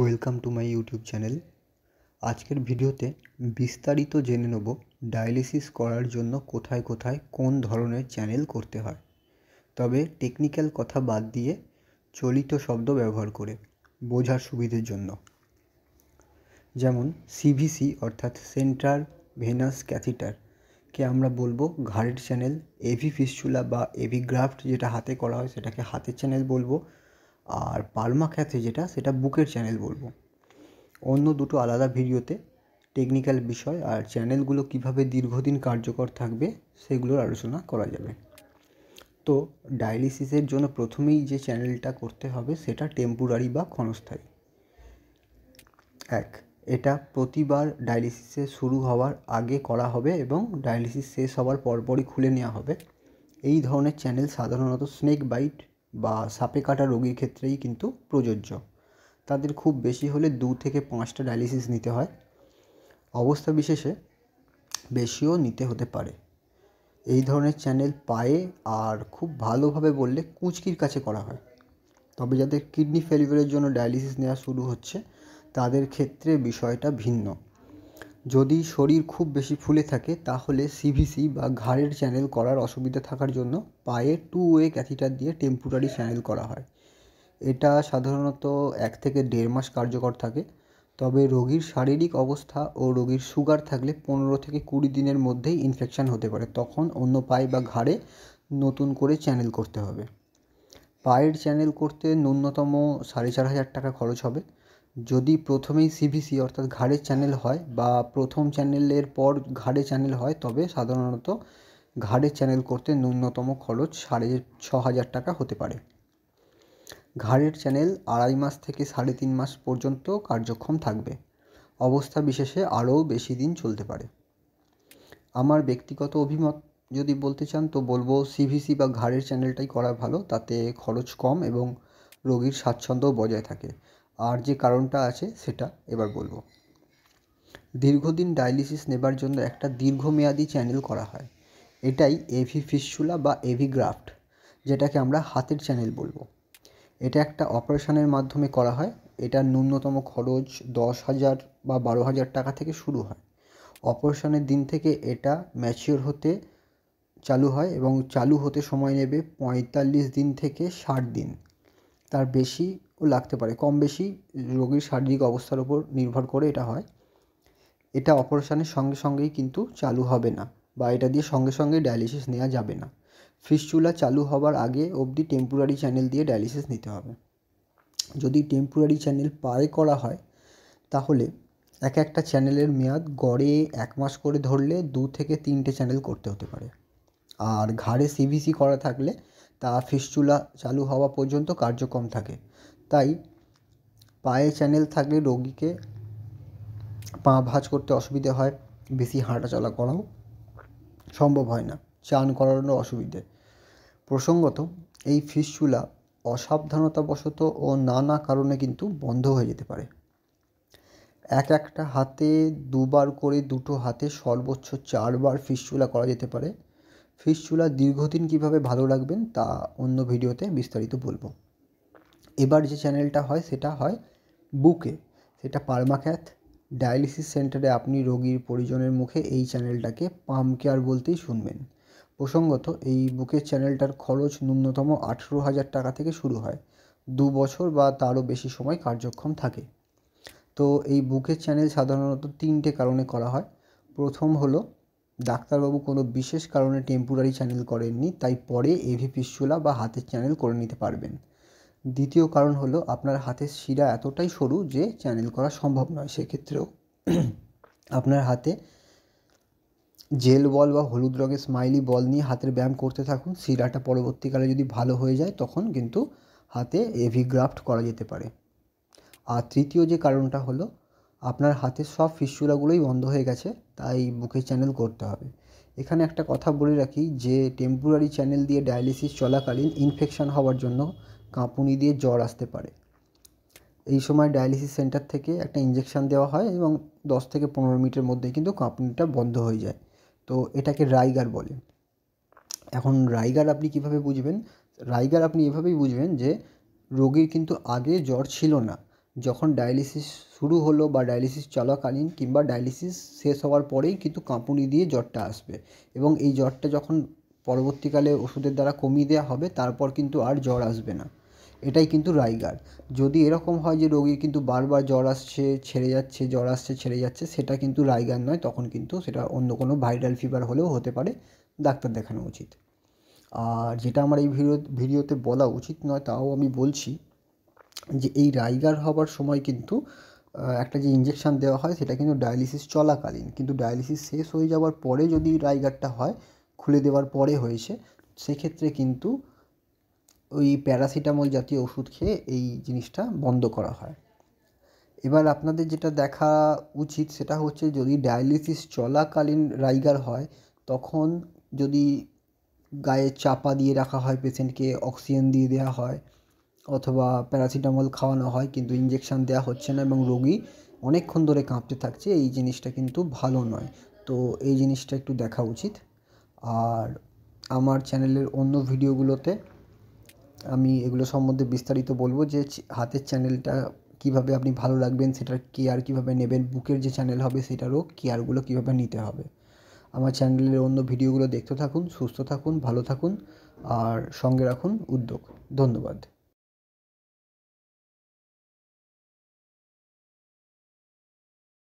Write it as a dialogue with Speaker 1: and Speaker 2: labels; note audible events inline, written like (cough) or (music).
Speaker 1: welcome to my YouTube channel আজকের ভিডিওতে বিস্তারিত জেনে নেব ডায়ালিসিস করার জন্য কোথায় কোথায় কোন ধরনের চ্যানেল করতে হয় তবে টেকনিক্যাল কথা বাদ দিয়ে চলিত শব্দ ব্যবহার করে বোঝার সুবিধের জন্য যেমন সিভিসি অর্থাৎ সেন্ট্রাল ভেনাস ক্যাথিটার কে আমরা বলবো ঘাড়ের চ্যানেল এভি ফিস্চুলা বা এভি গ্রাফট যেটা হাতে করা হয় সেটাকে হাতের চ্যানেল বলবো আর পালমা ক্যাথে যেটা সেটা বুকের চ্যানেল বলবো অন্য দুটো আলাদা ভিডিওতে টেকনিক্যাল বিষয় আর চ্যানেলগুলো কিভাবে দীর্ঘদিন কার্যকর থাকবে সেগুলোর আলোচনা করা যাবে তো ডায়ালিসিসের জন্য প্রথমেই যে চ্যানেলটা করতে হবে সেটা টেম্পোরারি বা ক্ষণস্থায়ী এক এটা প্রতিবার ডায়ালিসিসে শুরু হওয়ার আগে করা হবে এবং ডায়ালিসিস শেষ হওয়ার পরপরই খুলে নেওয়া হবে এই ধরনের চ্যানেল সাধারণত স্নেক বাইট বা সাপে কাটা রোগীর ক্ষেত্রেই কিন্তু প্রযোজ্য তাদের খুব বেশি হলে দু থেকে পাঁচটা ডায়ালিসিস নিতে হয় অবস্থা বিশেষে বেশিও নিতে হতে পারে এই ধরনের চ্যানেল পায়ে আর খুব ভালোভাবে বললে কুচকির কাছে করা হয় তবে যাদের কিডনি ফেলিভারের জন্য ডায়ালিসিস নেওয়া শুরু হচ্ছে তাদের ক্ষেত্রে বিষয়টা ভিন্ন যদি শরীর খুব বেশি ফুলে থাকে তাহলে সিভিসি বা ঘাড়ের চ্যানেল করার অসুবিধা থাকার জন্য পায়ে টু ওয়ে ক্যাথিটার দিয়ে টেম্পোরারি চ্যানেল করা হয় এটা সাধারণত এক থেকে দেড় মাস কার্যকর থাকে তবে রোগীর শারীরিক অবস্থা ও রোগীর সুগার থাকলে পনেরো থেকে কুড়ি দিনের মধ্যেই ইনফেকশান হতে পারে তখন অন্য পায়ে বা ঘাড়ে নতুন করে চ্যানেল করতে হবে পায়ের চ্যানেল করতে ন্যূনতম সাড়ে চার হাজার টাকা খরচ হবে যদি প্রথমেই সিভিসি অর্থাৎ ঘাড়ের চ্যানেল হয় বা প্রথম চ্যানেলের পর ঘাড়ে চ্যানেল হয় তবে সাধারণত ঘাড়ের চ্যানেল করতে ন্যূনতম খরচ সাড়ে ছ হাজার টাকা হতে পারে ঘাড়ের চ্যানেল আড়াই মাস থেকে সাড়ে তিন মাস পর্যন্ত কার্যক্ষম থাকবে অবস্থা বিশেষে আরও বেশি দিন চলতে পারে আমার ব্যক্তিগত অভিমত যদি বলতে চান তো বলবো সিভিসি বা ঘাড়ের চ্যানেলটাই করা ভালো তাতে খরচ কম এবং রোগীর স্বাচ্ছন্দ্য বজায় থাকে আর যে কারণটা আছে সেটা এবার বলবো দীর্ঘদিন ডায়ালিসিস নেবার জন্য একটা দীর্ঘমেয়াদী চ্যানেল করা হয় এটাই এভি ফিসুলা বা এভি গ্রাফট যেটাকে আমরা হাতের চ্যানেল বলবো এটা একটা অপারেশনের মাধ্যমে করা হয় এটার ন্যূনতম খরচ দশ হাজার বা বারো হাজার টাকা থেকে শুরু হয় অপারেশনের দিন থেকে এটা ম্যাচিওর হতে চালু হয় এবং চালু হতে সময় নেবে পঁয়তাল্লিশ দিন থেকে ষাট দিন তার বেশি লাগতে পারে কম বেশি রোগীর শারীরিক অবস্থার উপর নির্ভর করে এটা হয় এটা অপারেশানের সঙ্গে সঙ্গেই কিন্তু চালু হবে না বা এটা দিয়ে সঙ্গে সঙ্গে ডায়ালিসিস নেওয়া যাবে না ফিসচুলা চালু হবার আগে অবধি টেম্পোরারি চ্যানেল দিয়ে ডায়ালিসিস নিতে হবে যদি টেম্পোরারি চ্যানেল পায়ে করা হয় তাহলে এক একটা চ্যানেলের মেয়াদ গড়ে এক মাস করে ধরলে দু থেকে তিনটে চ্যানেল করতে হতে পারে আর ঘাড়ে সিভিসি করা থাকলে তা ফিস্টুলা চালু হওয়া পর্যন্ত কার্যক্রম থাকে তাই পায়ে চ্যানেল থাকলে রোগীকে পা ভাঁজ করতে অসুবিধে হয় বেশি হাঁটাচলা করাও সম্ভব হয় না চান করানোর অসুবিধে প্রসঙ্গত এই ফিস্টুলা অসাবধানতাবশত ও নানা কারণে কিন্তু বন্ধ হয়ে যেতে পারে এক একটা হাতে দুবার করে দুটো হাতে সর্বোচ্চ চারবার ফিস্টুলা করা যেতে পারে ফিশ চুলা দীর্ঘদিন কীভাবে ভালো রাখবেন তা অন্য ভিডিওতে বিস্তারিত বলবো এবার যে চ্যানেলটা হয় সেটা হয় বুকে সেটা পার্মাক্যাথ ডায়ালিসিস সেন্টারে আপনি রোগীর পরিজনের মুখে এই চ্যানেলটাকে পাম কেয়ার বলতেই শুনবেন প্রসঙ্গত এই বুকের চ্যানেলটার খরচ ন্যূনতম আঠেরো হাজার টাকা থেকে শুরু হয় দু বছর বা তারও বেশি সময় কার্যক্ষম থাকে তো এই বুকের চ্যানেল সাধারণত তিনটে কারণে করা হয় প্রথম হলো ডাক্তারবাবু কোনো বিশেষ কারণে টেম্পোরারি চ্যানেল করেননি তাই পরে এভি পিস্যুলা বা হাতের চ্যানেল করে নিতে পারবেন দ্বিতীয় কারণ হলো আপনার হাতের শিরা এতটাই সরু যে চ্যানেল করা সম্ভব নয় সেক্ষেত্রেও (clears throat) আপনার হাতে জেল বল বা হলুদ রঙের স্মাইলি বল নিয়ে হাতের ব্যায়াম করতে থাকুন শিরাটা পরবর্তীকালে যদি ভালো হয়ে যায় তখন কিন্তু হাতে এভি গ্রাফট করা যেতে পারে আর তৃতীয় যে কারণটা হলো আপনার হাতের সব ফিসুলাগুলোই বন্ধ হয়ে গেছে তাই বুকে চ্যানেল করতে হবে এখানে একটা কথা বলে রাখি যে টেম্পোরারি চ্যানেল দিয়ে ডায়ালিসিস চলাকালীন ইনফেকশান হওয়ার জন্য কাঁপুনি দিয়ে জ্বর আসতে পারে এই সময় ডায়ালিসিস সেন্টার থেকে একটা ইঞ্জেকশান দেওয়া হয় এবং দশ থেকে পনেরো মিনিটের মধ্যে কিন্তু কাঁপুনিটা বন্ধ হয়ে যায় তো এটাকে রাইগার বলে এখন রাইগার আপনি কিভাবে বুঝবেন রাইগার আপনি এভাবেই বুঝবেন যে রোগীর কিন্তু আগে জ্বর ছিল না যখন ডায়ালিসিস শুরু হলো বা ডায়ালিসিস চলাকালীন কিংবা ডায়ালিসিস শেষ হওয়ার পরেই কিন্তু কাঁপুনি দিয়ে জ্বরটা আসবে এবং এই জ্বরটা যখন পরবর্তীকালে ওষুধের দ্বারা কমিয়ে দেওয়া হবে তারপর কিন্তু আর জ্বর আসবে না এটাই কিন্তু রাইগার যদি এরকম হয় যে রোগী কিন্তু বারবার জ্বর আসছে ছেড়ে যাচ্ছে জ্বর আসছে ছেড়ে যাচ্ছে সেটা কিন্তু রাইগার নয় তখন কিন্তু সেটা অন্য কোনো ভাইরাল ফিভার হলেও হতে পারে ডাক্তার দেখানো উচিত আর যেটা আমার এই ভিডিও ভিডিওতে বলা উচিত নয় তাও আমি বলছি যে এই রাইগার হবার সময় কিন্তু একটা যে ইঞ্জেকশান দেওয়া হয় সেটা কিন্তু ডায়ালিসিস চলাকালীন কিন্তু ডায়ালিসিস শেষ হয়ে যাওয়ার পরে যদি রাইগারটা হয় খুলে দেওয়ার পরে হয়েছে সেক্ষেত্রে কিন্তু ওই প্যারাসিটামল জাতীয় ওষুধ খেয়ে এই জিনিসটা বন্ধ করা হয় এবার আপনাদের যেটা দেখা উচিত সেটা হচ্ছে যদি ডায়ালিসিস চলাকালীন রাইগার হয় তখন যদি গায়ে চাপা দিয়ে রাখা হয় পেশেন্টকে অক্সিজেন দিয়ে দেওয়া হয় অথবা প্যারাসিটামল খাওয়ানো হয় কিন্তু ইঞ্জেকশান দেওয়া হচ্ছে না এবং রোগী অনেকক্ষণ ধরে কাঁপতে থাকছে এই জিনিসটা কিন্তু ভালো নয় তো এই জিনিসটা একটু দেখা উচিত আর আমার চ্যানেলের অন্য ভিডিওগুলোতে আমি এগুলো সম্বন্ধে বিস্তারিত বলবো যে হাতের চ্যানেলটা কিভাবে আপনি ভালো রাখবেন সেটার কেয়ার কিভাবে নেবেন বুকের যে চ্যানেল হবে সেটারও কেয়ারগুলো কিভাবে নিতে হবে আমার চ্যানেলের অন্য ভিডিওগুলো দেখতে থাকুন সুস্থ থাকুন ভালো থাকুন আর সঙ্গে রাখুন উদ্যোগ ধন্যবাদ